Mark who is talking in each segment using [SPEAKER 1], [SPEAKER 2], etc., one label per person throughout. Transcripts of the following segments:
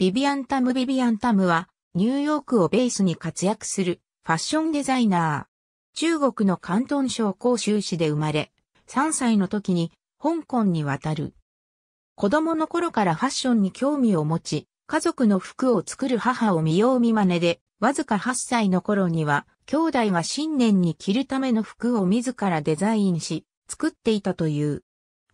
[SPEAKER 1] ビビアン・タム・ビビアン・タムは、ニューヨークをベースに活躍するファッションデザイナー。中国の広東省広州市で生まれ、3歳の時に香港に渡る。子供の頃からファッションに興味を持ち、家族の服を作る母を見よう見真似で、わずか8歳の頃には、兄弟が新年に着るための服を自らデザインし、作っていたという。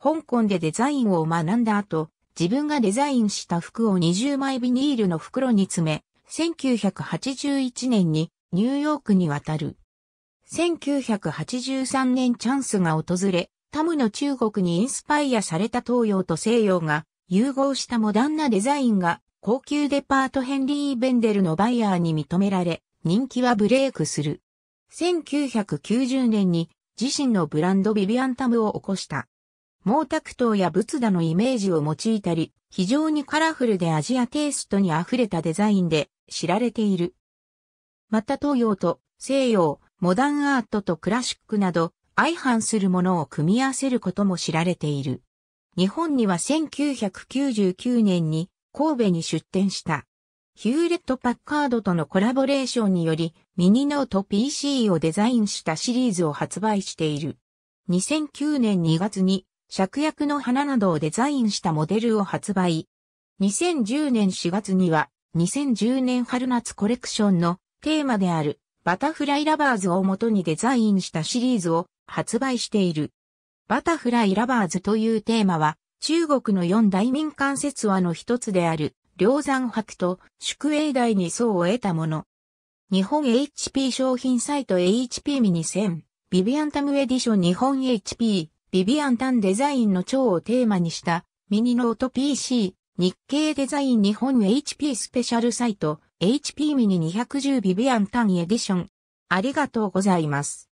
[SPEAKER 1] 香港でデザインを学んだ後、自分がデザインした服を20枚ビニールの袋に詰め、1981年にニューヨークに渡る。1983年チャンスが訪れ、タムの中国にインスパイアされた東洋と西洋が融合したモダンなデザインが高級デパートヘンリー・ベンデルのバイヤーに認められ、人気はブレイクする。1990年に自身のブランドビビアンタムを起こした。毛沢東や仏陀のイメージを用いたり、非常にカラフルでアジアテイストに溢れたデザインで知られている。また東洋と西洋、モダンアートとクラシックなど相反するものを組み合わせることも知られている。日本には1999年に神戸に出展した。ヒューレット・パッカードとのコラボレーションによりミニノート PC をデザインしたシリーズを発売している。2009年2月に芍薬の花などをデザインしたモデルを発売。2010年4月には、2010年春夏コレクションのテーマであるバタフライラバーズを元にデザインしたシリーズを発売している。バタフライラバーズというテーマは中国の四大民間説話の一つである梁山白と宿営大に層を得たもの。日本 HP 商品サイト HP ミニ1000、ビビアンタムエディション日本 HP ビビアン・タンデザインの蝶をテーマにしたミニノート PC 日経デザイン日本 HP スペシャルサイト HP ミニ210ビビアン・タンエディションありがとうございます。